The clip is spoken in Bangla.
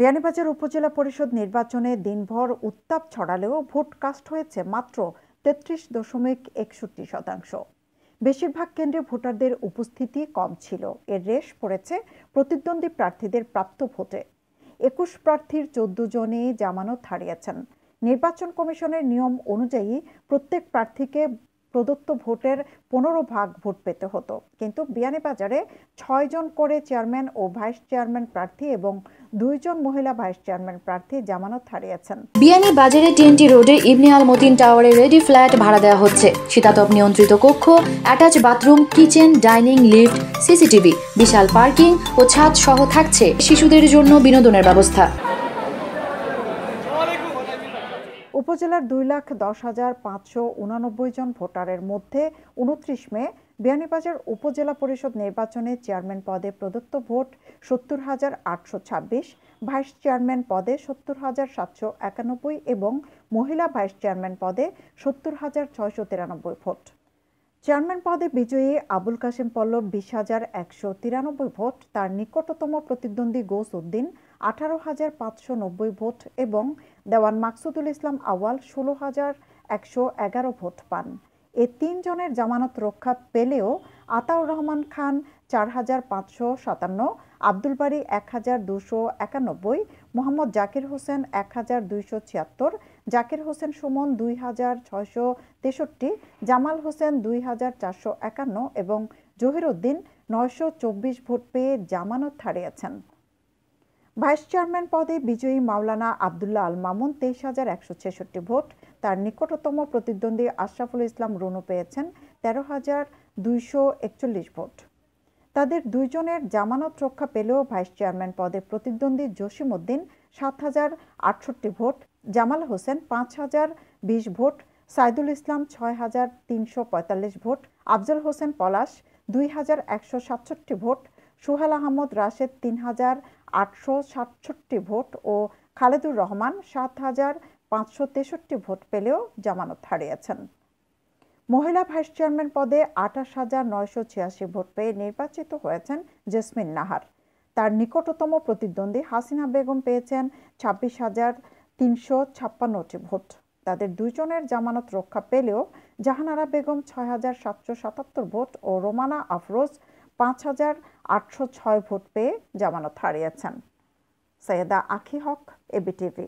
বিয়ানীবাজার উপজেলা পরিষদ নির্বাচনে দিনভর উত্তাপ ছড়ালেও ভোট কাস্ট হয়েছে মাত্র তেত্রিশ দশমিক একষট্টি শতাংশ বেশিরভাগ কেন্দ্রে ভোটারদের উপস্থিতি কম ছিল এর রেশ পড়েছে প্রতিদ্বন্দ্বী প্রার্থীদের প্রাপ্ত ভোটে একুশ প্রার্থীর চোদ্দ জনে জামানত হারিয়েছেন নির্বাচন কমিশনের নিয়ম অনুযায়ী প্রত্যেক প্রার্থীকে প্রদত্ত ভোটের পনেরো ভাগ ভোট পেতে হতো কিন্তু বিয়ানীবাজারে ছয়জন করে চেয়ারম্যান ও ভাইস চেয়ারম্যান প্রার্থী এবং দুইজন মহিলা ভাইস চেয়ারম্যান প্রার্থী জামানত হারিয়েছেন বিয়ানীবাজারে টিএনটি রোডে ইবনে আল মতিন টাওয়ারে রেডি ফ্ল্যাট ভাড়া দেওয়া হচ্ছে শীতাতপ নিয়ন্ত্রিত কক্ষ attach bathroom kitchen dining lift CCTV বিশাল পার্কিং ও ছাদ সহ থাকছে শিশুদের জন্য বিনোদনের ব্যবস্থা উপজেলার দুই লাখ দশ হাজার পাঁচশো উনানব্বই জন ভোটারের মধ্যে উনত্রিশ মে বিয়ানীবাজার উপজেলা পরিষদ নির্বাচনে চেয়ারম্যান পদে প্রদত্ত ভোট সত্তর হাজার আটশো ছাব্বিশ ভাইস চেয়ারম্যান পদে সত্তর হাজার সাতশো একানব্বই এবং মহিলা ভাইস চেয়ারম্যান পদে সত্তর হাজার ছয়শো তিরানব্বই ভোট চেয়ারম্যান পদে বিজয়ী আবুল কাশেম পল্লব বিশ হাজার একশো তিরানব্বই ভোট তার নিকটতম প্রতিদ্বন্দ্বী গোস উদ্দিন আঠারো হাজার পাঁচশো নব্বই ভোট এবং দেওয়ান মাকসুদুল ইসলাম আওয়াল ষোলো হাজার একশো এগারো ভোট পান এ তিনজনের জামানত রক্ষা পেলেও আতাউর রহমান খান চার হাজার পাঁচশো সাতান্ন আব্দুল বাড়ি এক হাজার দুশো একানব্বই মোহাম্মদ জাকির হোসেন এক হাজার দুইশো ছিয়াত্তর জাকির হোসেন সুমন দুই হাজার ছয়শো তেষট্টি জামাল হোসেন দুই হাজার চারশো একান্ন এবং জহিরুদ্দিন নয়শো চব্বিশ ভোট পেয়ে জামানত হারিয়েছেন ভাইস চেয়ারম্যান পদে বিজয়ী মাওলানা আবদুল্লাহ আল মামুন তেইশ হাজার একশো ছেষট্টি ভোট তার নিকটতম প্রতিদ্বন্দ্বী আশরাফুল ইসলাম রুনু পেয়েছেন তেরো হাজার দুইশো একচল্লিশ ভোট তাদের দুইজনের জামানত রক্ষা পেলেও ভাইস চেয়ারম্যান পদে প্রতিদ্বন্দ্বী জসিম উদ্দিন সাত হাজার আটষট্টি ভোট জামাল হোসেন পাঁচ হাজার বিশ ভোট সাইদুল ইসলাম ছয় হাজার তিনশো পঁয়তাল্লিশ ভোট আফজল হোসেন পলাশ দুই হাজার একশো সাতষট্টি ভোট সুহেল আহমদ রাশেদ তিন হাজার আটশো সাতষট্টি ভোট ও খালেদুর রহমান সাত হাজার পাঁচশো তেষট্টি ভোট পেলেও জামানত হারিয়েছেন মহিলা ভাইস চেয়ারম্যান পদে আঠাশ হাজার নয়শো ছিয়াশি ভোট পেয়ে নির্বাচিত হয়েছেন জেসমিন নাহার তার নিকটতম প্রতিদ্বন্দ্বী হাসিনা বেগম পেয়েছেন ছাব্বিশ হাজার তিনশো ছাপ্পান্নটি ভোট তাদের দুজনের জামানত রক্ষা পেলেও জাহানারা বেগম ছয় হাজার সাতশো সাতাত্তর ভোট ও রোমানা আফরোজ পাঁচ হাজার আটশো ছয় ভোট পেয়ে জামানত হারিয়েছেন সৈয়দা আখি হক এবিটিভি